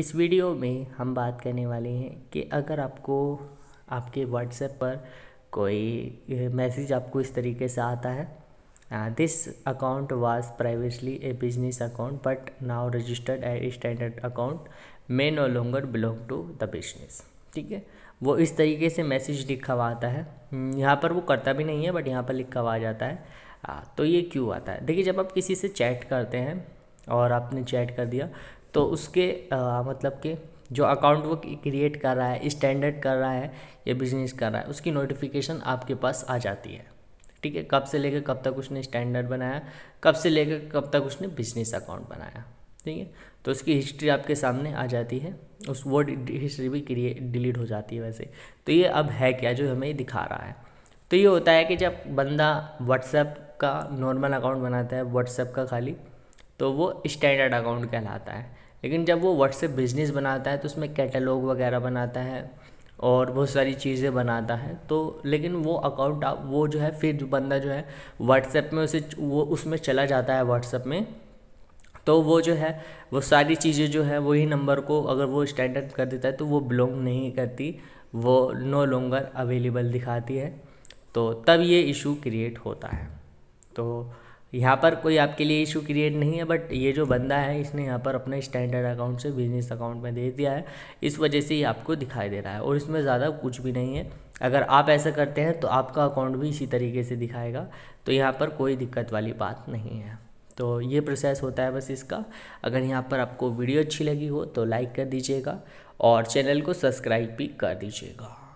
इस वीडियो में हम बात करने वाले हैं कि अगर आपको आपके व्हाट्सएप पर कोई मैसेज आपको इस तरीके से आता है this account was privately a business account but now registered a standard account may no longer belong to the business ठीक है वो इस तरीके से मैसेज लिखा हुआ आता है हम्म, यहाँ पर वो करता भी नहीं है बट यहाँ पर लिखा हुआ जाता है तो ये क्यों आता है देखिए जब आप किसी से चैट करते हैं और आपने चैट कर दिया तो उसके आ, मतलब कि जो अकाउंट वो क्रिएट कर रहा है स्टैंडर्ड कर रहा है या बिजनेस कर रहा है उसकी नोटिफिकेशन आपके पास आ जाती है ठीक है कब से लेकर कब तक उसने स्टैंडर्ड बनाया कब से लेकर कब तक उसने बिजनेस अकाउंट बनाया ठीक है तो उसकी हिस्ट्री आपके सामने आ जाती है उस वो हिस्ट्री भी क्रिएट डिलीट हो जाती है वैसे तो ये अब है क्या जो हमें दिखा रहा है तो ये होता है कि जब बंदा व्हाट्सएप का नॉर्मल अकाउंट बनाता है व्हाट्सएप का खाली तो वो स्टैंडर्ड अकाउंट कहलाता है लेकिन जब वो व्हाट्सएप बिज़नेस बनाता है तो उसमें कैटलॉग वगैरह बनाता है और बहुत सारी चीज़ें बनाता है तो लेकिन वो अकाउंट आप वो जो है फिर बंदा जो है व्हाट्सएप में उसे वो उसमें चला जाता है व्हाट्सएप में तो वो जो है वो सारी चीज़ें जो है वही नंबर को अगर वो स्टैंडर्ड कर देता है तो वो बिलोंग नहीं करती वो नो लॉन्गर अवेलेबल दिखाती है तो तब ये इशू क्रिएट होता है तो यहाँ पर कोई आपके लिए इशू क्रिएट नहीं है बट ये जो बंदा है इसने यहाँ पर अपने स्टैंडर्ड अकाउंट से बिजनेस अकाउंट में दे दिया है इस वजह से ये आपको दिखाई दे रहा है और इसमें ज़्यादा कुछ भी नहीं है अगर आप ऐसा करते हैं तो आपका अकाउंट भी इसी तरीके से दिखाएगा तो यहाँ पर कोई दिक्कत वाली बात नहीं है तो ये प्रोसेस होता है बस इसका अगर यहाँ पर आपको वीडियो अच्छी लगी हो तो लाइक कर दीजिएगा और चैनल को सब्सक्राइब भी कर दीजिएगा